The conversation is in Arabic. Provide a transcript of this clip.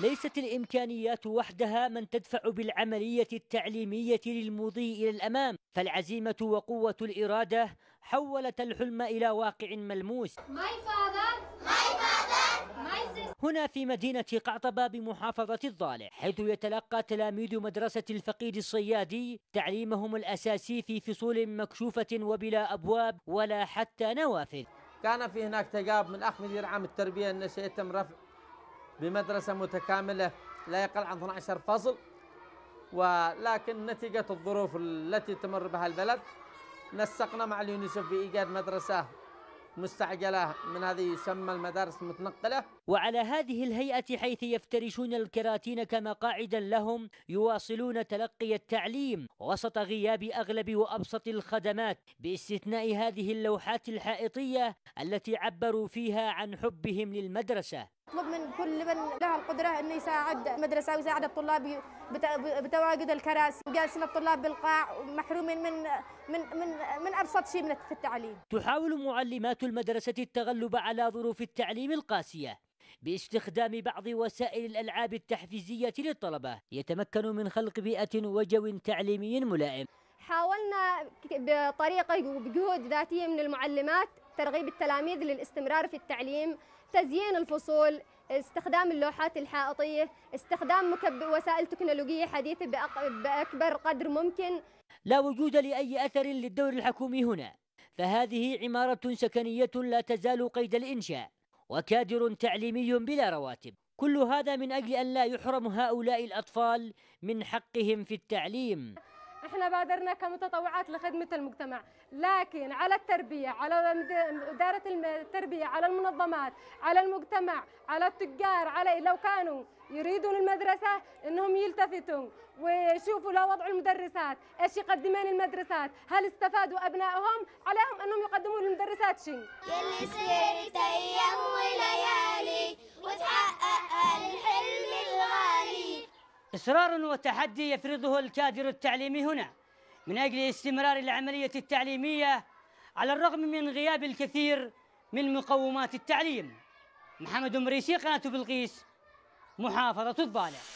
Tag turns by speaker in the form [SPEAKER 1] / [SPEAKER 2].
[SPEAKER 1] ليست الإمكانيات وحدها من تدفع بالعملية التعليمية للمضي إلى الأمام فالعزيمة وقوة الإرادة حولت الحلم إلى واقع ملموس My father. My father. My هنا في مدينة قعطبة بمحافظة الضالع حيث يتلقى تلاميذ مدرسة الفقيد الصيادي تعليمهم الأساسي في فصول مكشوفة وبلا أبواب ولا حتى نوافذ كان في هناك تقاب من أخ مدير عام التربية أن سيتم رفع بمدرسة متكاملة لا يقل عن 12 فصل ولكن نتيجة الظروف التي تمر بها البلد نسقنا مع اليونيسف بإيجاد مدرسة مستعجلة من هذه يسمى المدارس المتنقلة وعلى هذه الهيئة حيث يفترشون الكراتين كمقاعدا لهم يواصلون تلقي التعليم وسط غياب أغلب وأبسط الخدمات باستثناء هذه اللوحات الحائطية التي عبروا فيها عن حبهم للمدرسة
[SPEAKER 2] نطلب من كل من له القدرة أنه يساعد المدرسة ويساعد الطلاب بتواجد الكراسي وجالسين الطلاب بالقاع ومحرومين من من من من أبسط شيء في التعليم.
[SPEAKER 1] تحاول معلمات المدرسة التغلب على ظروف التعليم القاسية باستخدام بعض وسائل الألعاب التحفيزية للطلبة يتمكنوا من خلق بيئة وجو تعليمي ملائم.
[SPEAKER 2] حاولنا بطريقة وبجهود ذاتية من المعلمات ترغيب التلاميذ للاستمرار في التعليم تزيين الفصول استخدام اللوحات الحائطية استخدام مكب... وسائل تكنولوجية حديثة بأق...
[SPEAKER 1] بأكبر قدر ممكن لا وجود لأي أثر للدور الحكومي هنا فهذه عمارة سكنية لا تزال قيد الإنشاء وكادر تعليمي بلا رواتب كل هذا من أجل أن لا يحرم هؤلاء الأطفال من حقهم في التعليم
[SPEAKER 2] احنا بادرنا كمتطوعات لخدمه المجتمع لكن على التربيه على اداره التربيه على المنظمات على المجتمع على التجار على لو كانوا يريدوا المدرسة انهم يلتفتوا ويشوفوا لو وضع المدرسات ايش يقدمين المدرسات هل استفادوا ابنائهم عليهم انهم يقدموا للمدرسات شيء يلي سيرت ايام وليالي وتحقق الحلم
[SPEAKER 1] إصرار وتحدي يفرضه الكادر التعليمي هنا من أجل استمرار العملية التعليمية على الرغم من غياب الكثير من مقومات التعليم محمد مريسي قناة بلقيس محافظة الضالع